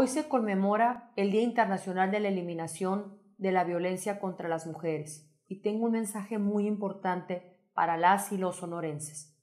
Hoy se conmemora el Día Internacional de la Eliminación de la Violencia contra las Mujeres y tengo un mensaje muy importante para las y los honorenses.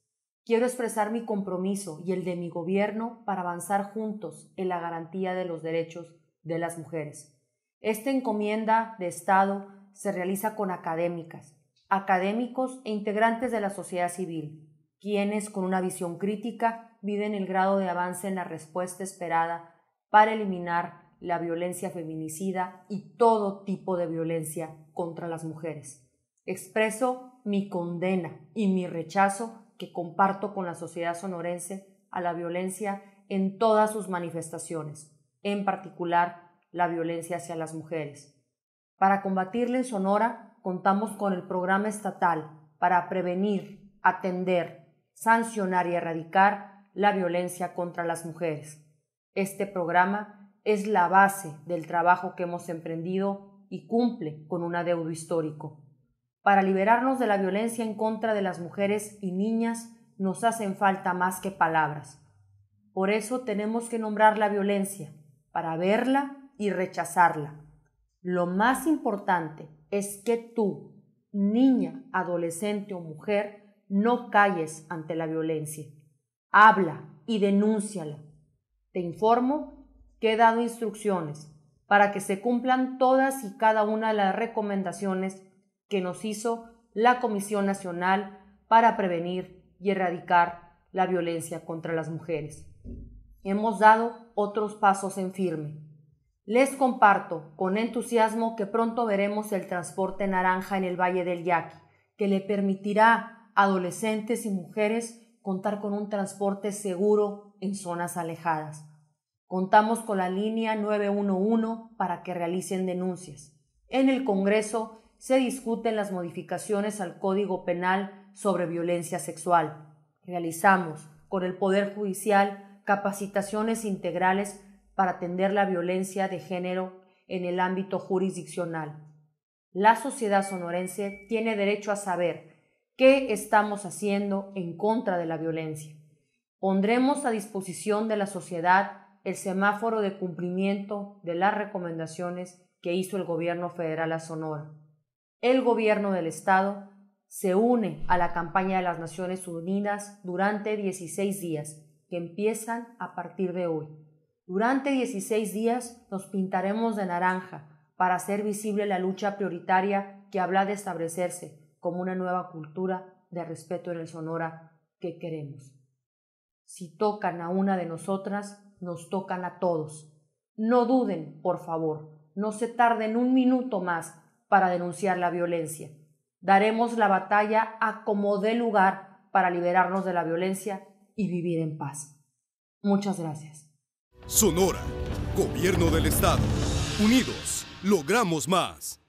Quiero expresar mi compromiso y el de mi gobierno para avanzar juntos en la garantía de los derechos de las mujeres. Esta encomienda de Estado se realiza con académicas, académicos e integrantes de la sociedad civil, quienes con una visión crítica miden el grado de avance en la respuesta esperada para eliminar la violencia feminicida y todo tipo de violencia contra las mujeres. Expreso mi condena y mi rechazo que comparto con la sociedad sonorense a la violencia en todas sus manifestaciones, en particular la violencia hacia las mujeres. Para combatirla en Sonora contamos con el programa estatal para prevenir, atender, sancionar y erradicar la violencia contra las mujeres este programa es la base del trabajo que hemos emprendido y cumple con un adeudo histórico. Para liberarnos de la violencia en contra de las mujeres y niñas nos hacen falta más que palabras. Por eso tenemos que nombrar la violencia, para verla y rechazarla. Lo más importante es que tú, niña, adolescente o mujer, no calles ante la violencia. Habla y denúnciala. Te informo que he dado instrucciones para que se cumplan todas y cada una de las recomendaciones que nos hizo la Comisión Nacional para prevenir y erradicar la violencia contra las mujeres. Hemos dado otros pasos en firme. Les comparto con entusiasmo que pronto veremos el transporte naranja en el Valle del Yaqui, que le permitirá a adolescentes y mujeres contar con un transporte seguro en zonas alejadas. Contamos con la línea 911 para que realicen denuncias. En el Congreso se discuten las modificaciones al Código Penal sobre violencia sexual. Realizamos con el Poder Judicial capacitaciones integrales para atender la violencia de género en el ámbito jurisdiccional. La sociedad sonorense tiene derecho a saber qué estamos haciendo en contra de la violencia. Pondremos a disposición de la sociedad el semáforo de cumplimiento de las recomendaciones que hizo el gobierno federal a Sonora. El gobierno del Estado se une a la campaña de las Naciones Unidas durante 16 días, que empiezan a partir de hoy. Durante 16 días nos pintaremos de naranja para hacer visible la lucha prioritaria que habla de establecerse como una nueva cultura de respeto en el Sonora que queremos. Si tocan a una de nosotras, nos tocan a todos. No duden, por favor, no se tarden un minuto más para denunciar la violencia. Daremos la batalla a como dé lugar para liberarnos de la violencia y vivir en paz. Muchas gracias. Sonora, Gobierno del Estado. Unidos, logramos más.